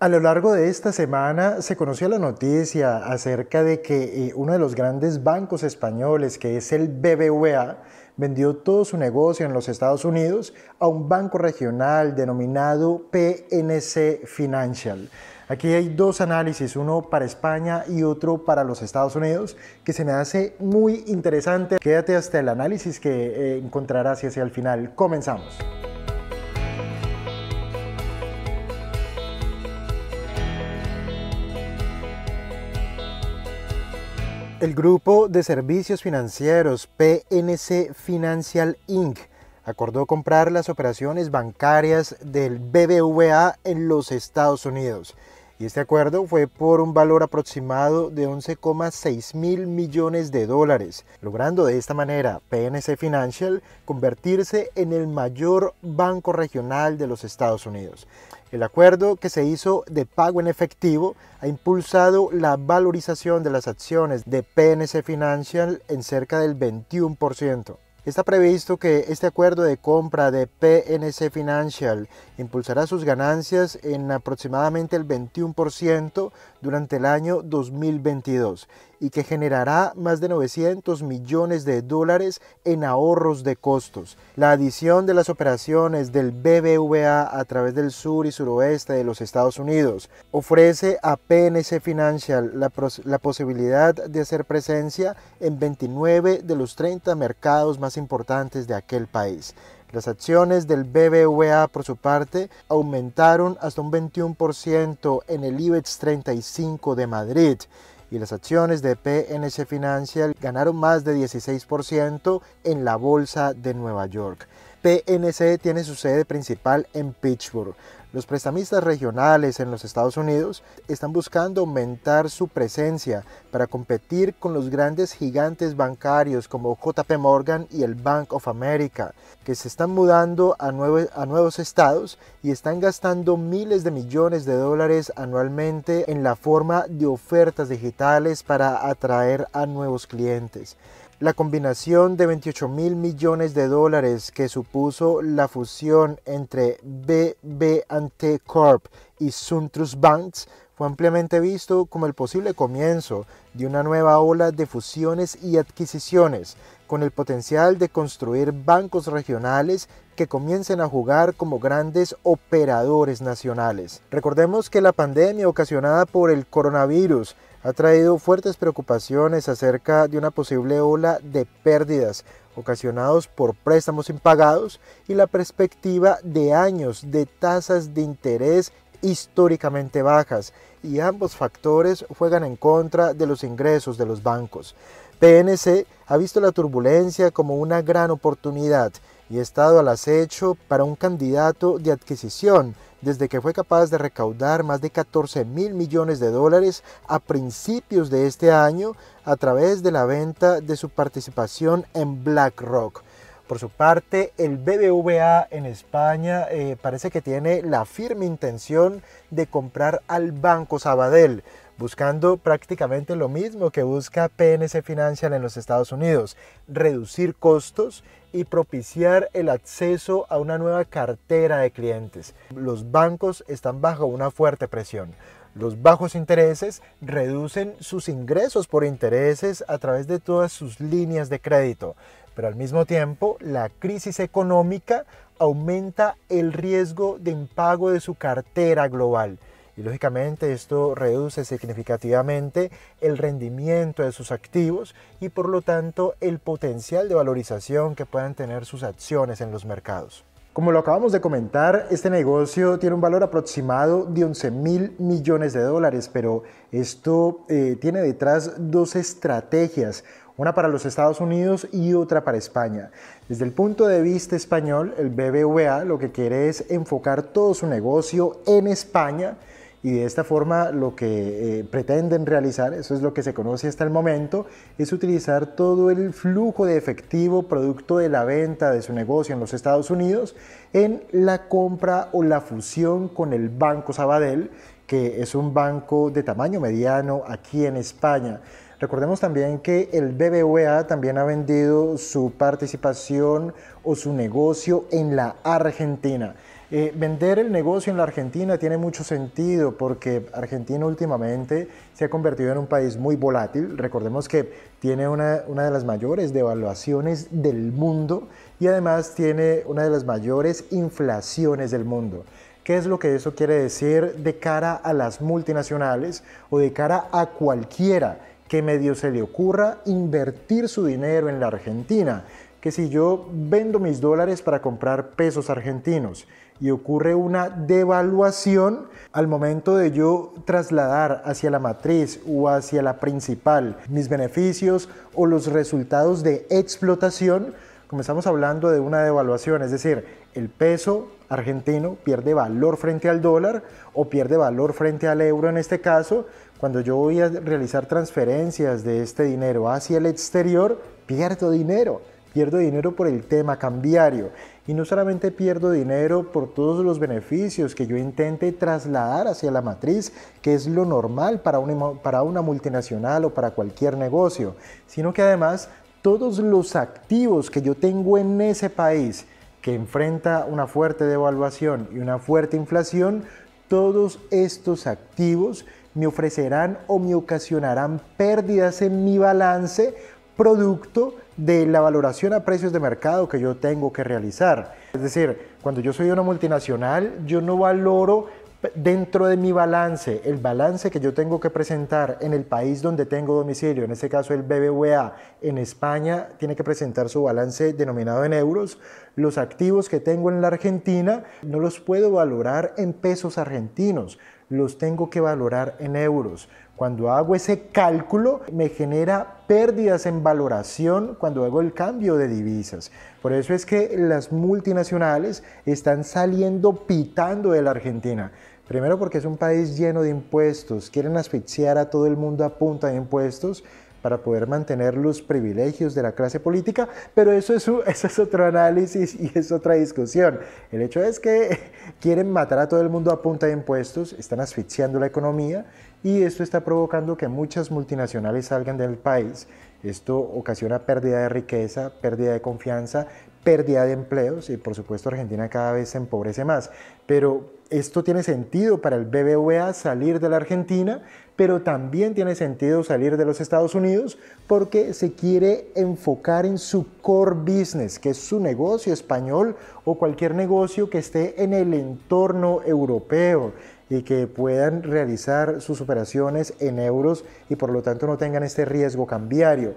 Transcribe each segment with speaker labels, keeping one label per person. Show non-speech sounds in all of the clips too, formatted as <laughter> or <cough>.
Speaker 1: A lo largo de esta semana se conoció la noticia acerca de que eh, uno de los grandes bancos españoles, que es el BBVA, vendió todo su negocio en los Estados Unidos a un banco regional denominado PNC Financial. Aquí hay dos análisis, uno para España y otro para los Estados Unidos, que se me hace muy interesante. Quédate hasta el análisis que eh, encontrarás hacia el final. Comenzamos. El grupo de servicios financieros PNC Financial Inc. acordó comprar las operaciones bancarias del BBVA en los Estados Unidos. Y este acuerdo fue por un valor aproximado de 11,6 mil millones de dólares, logrando de esta manera PNC Financial convertirse en el mayor banco regional de los Estados Unidos. El acuerdo que se hizo de pago en efectivo ha impulsado la valorización de las acciones de PNC Financial en cerca del 21%. Está previsto que este acuerdo de compra de PNC Financial impulsará sus ganancias en aproximadamente el 21% durante el año 2022 y que generará más de 900 millones de dólares en ahorros de costos. La adición de las operaciones del BBVA a través del sur y suroeste de los Estados Unidos ofrece a PNC Financial la, posibilidad de hacer presencia en 29 de los 30 mercados más importantes de aquel país. Las acciones del BBVA, por su parte, aumentaron hasta un 21% en el IBEX 35 de Madrid y las acciones de PNC Financial ganaron más de 16% en la bolsa de Nueva York. PNC tiene su sede principal en Pittsburgh, los prestamistas regionales en los Estados Unidos están buscando aumentar su presencia para competir con los grandes gigantes bancarios como JP Morgan y el Bank of America, que se están mudando a, a nuevos estados y están gastando miles de millones de dólares anualmente en la forma de ofertas digitales para atraer a nuevos clientes. La combinación de 28 mil millones de dólares que supuso la fusión entre BB Corp y Suntrus Banks fue ampliamente visto como el posible comienzo de una nueva ola de fusiones y adquisiciones, con el potencial de construir bancos regionales que comiencen a jugar como grandes operadores nacionales. Recordemos que la pandemia ocasionada por el coronavirus ha traído fuertes preocupaciones acerca de una posible ola de pérdidas ocasionados por préstamos impagados y la perspectiva de años de tasas de interés históricamente bajas y ambos factores juegan en contra de los ingresos de los bancos. PNC ha visto la turbulencia como una gran oportunidad y ha estado al acecho para un candidato de adquisición desde que fue capaz de recaudar más de 14 mil millones de dólares a principios de este año a través de la venta de su participación en BlackRock. Por su parte, el BBVA en España eh, parece que tiene la firme intención de comprar al Banco Sabadell buscando prácticamente lo mismo que busca PNC Financial en los Estados Unidos, reducir costos y propiciar el acceso a una nueva cartera de clientes. Los bancos están bajo una fuerte presión. Los bajos intereses reducen sus ingresos por intereses a través de todas sus líneas de crédito, pero al mismo tiempo la crisis económica aumenta el riesgo de impago de su cartera global y lógicamente esto reduce significativamente el rendimiento de sus activos y por lo tanto el potencial de valorización que puedan tener sus acciones en los mercados. Como lo acabamos de comentar, este negocio tiene un valor aproximado de 11 mil millones de dólares, pero esto eh, tiene detrás dos estrategias, una para los Estados Unidos y otra para España. Desde el punto de vista español, el BBVA lo que quiere es enfocar todo su negocio en España y de esta forma lo que eh, pretenden realizar, eso es lo que se conoce hasta el momento, es utilizar todo el flujo de efectivo producto de la venta de su negocio en los Estados Unidos en la compra o la fusión con el Banco Sabadell, que es un banco de tamaño mediano aquí en España. Recordemos también que el BBVA también ha vendido su participación o su negocio en la Argentina. Eh, vender el negocio en la Argentina tiene mucho sentido porque Argentina últimamente se ha convertido en un país muy volátil. Recordemos que tiene una, una de las mayores devaluaciones del mundo y además tiene una de las mayores inflaciones del mundo. ¿Qué es lo que eso quiere decir de cara a las multinacionales o de cara a cualquiera que medio se le ocurra invertir su dinero en la Argentina? Que si yo vendo mis dólares para comprar pesos argentinos y ocurre una devaluación al momento de yo trasladar hacia la matriz o hacia la principal mis beneficios o los resultados de explotación, comenzamos hablando de una devaluación, es decir, el peso argentino pierde valor frente al dólar o pierde valor frente al euro en este caso, cuando yo voy a realizar transferencias de este dinero hacia el exterior, pierdo dinero, pierdo dinero por el tema cambiario y no solamente pierdo dinero por todos los beneficios que yo intente trasladar hacia la matriz, que es lo normal para una, multinacional o para cualquier negocio, sino que además todos los activos que yo tengo en ese país que enfrenta una fuerte devaluación y una fuerte inflación, todos estos activos me ofrecerán o me ocasionarán pérdidas en mi balance producto de la valoración a precios de mercado que yo tengo que realizar. Es decir, cuando yo soy una multinacional, yo no valoro dentro de mi balance, el balance que yo tengo que presentar en el país donde tengo domicilio, en este caso el BBVA en España, tiene que presentar su balance denominado en euros, los activos que tengo en la Argentina no los puedo valorar en pesos argentinos, los tengo que valorar en euros. Cuando hago ese cálculo me genera pérdidas en valoración cuando hago el cambio de divisas. Por eso es que las multinacionales están saliendo pitando de la Argentina. Primero porque es un país lleno de impuestos, quieren asfixiar a todo el mundo a punta de impuestos para poder mantener los privilegios de la clase política, pero eso es, <laughs> es otro análisis y es otra discusión. El hecho es que <laughs> quieren matar a todo el mundo a punta de impuestos, están asfixiando la economía y esto está provocando que muchas multinacionales salgan del país. Esto ocasiona pérdida de riqueza, pérdida de confianza, pérdida de empleos y por supuesto Argentina cada vez se empobrece más. Pero esto tiene sentido para el BBVA salir de la Argentina, pero también tiene sentido salir de los Estados Unidos porque se quiere enfocar en su core business, que es su negocio español o cualquier negocio que esté en el entorno europeo y que puedan realizar sus operaciones en euros y por lo tanto no tengan este riesgo cambiario.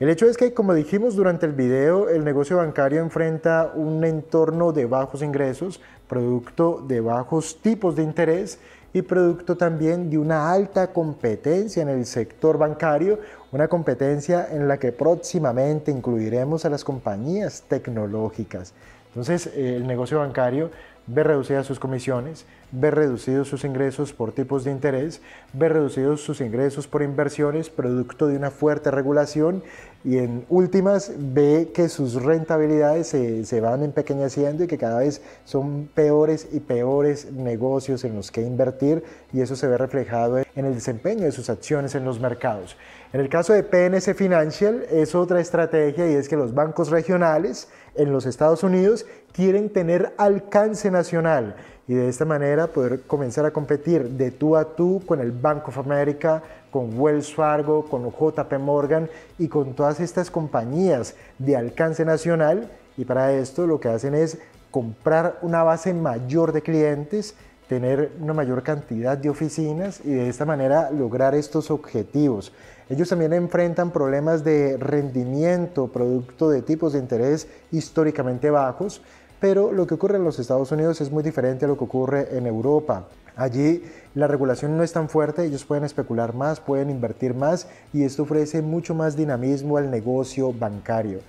Speaker 1: El hecho es que, como dijimos durante el video, el negocio bancario enfrenta un entorno de bajos ingresos, producto de bajos tipos de interés y producto también de una alta competencia en el sector bancario, una competencia en la que próximamente incluiremos a las compañías tecnológicas. Entonces, eh, el negocio bancario ve reducidas sus comisiones, ve reducidos sus ingresos por tipos de interés, ve reducidos sus ingresos por inversiones producto de una fuerte regulación y en últimas ve que sus rentabilidades se, se van empequeñeciendo y que cada vez son peores y peores negocios en los que invertir y eso se ve reflejado en el desempeño de sus acciones en los mercados. En el caso de PNC Financial es otra estrategia y es que los bancos regionales en los Estados Unidos quieren tener alcance nacional y de esta manera poder comenzar a competir de tú a tú con el Bank of America, con Wells Fargo, con JP Morgan y con todas estas compañías de alcance nacional. Y para esto lo que hacen es comprar una base mayor de clientes tener una mayor cantidad de oficinas y de esta manera lograr estos objetivos. Ellos también enfrentan problemas de rendimiento producto de tipos de interés históricamente bajos, pero lo que ocurre en los Estados Unidos es muy diferente a lo que ocurre en Europa. Allí la regulación no es tan fuerte, ellos pueden especular más, pueden invertir más y esto ofrece mucho más dinamismo al negocio bancario.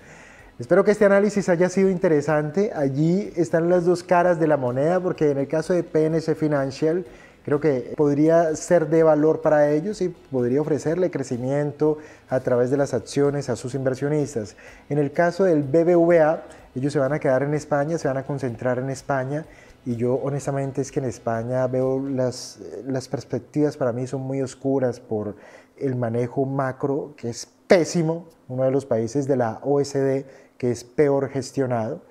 Speaker 1: Espero que este análisis haya sido interesante. Allí están las dos caras de la moneda, porque en el caso de PNC Financial, creo que podría ser de valor para ellos y podría ofrecerle crecimiento a través de las acciones a sus inversionistas. En el caso del BBVA, ellos se van a quedar en España, se van a concentrar en España y yo honestamente es que en España veo las, las perspectivas para mí son muy oscuras por el manejo macro que es pésimo, uno de los países de la OSD que es peor gestionado.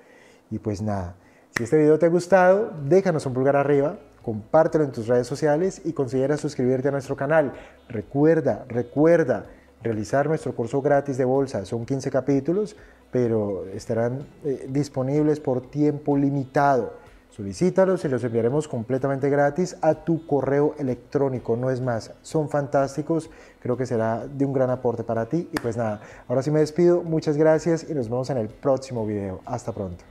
Speaker 1: Y pues nada, si este video te ha gustado, déjanos un pulgar arriba, compártelo en tus redes sociales y considera suscribirte a nuestro canal. Recuerda, recuerda realizar nuestro curso gratis de bolsa. Son 15 capítulos, pero estarán eh, disponibles por tiempo limitado. Solicítalos y los enviaremos completamente gratis a tu correo electrónico, no es más. Son fantásticos, creo que será de un gran aporte para ti. Y pues nada, ahora sí me despido, muchas gracias y nos vemos en el próximo video. Hasta pronto.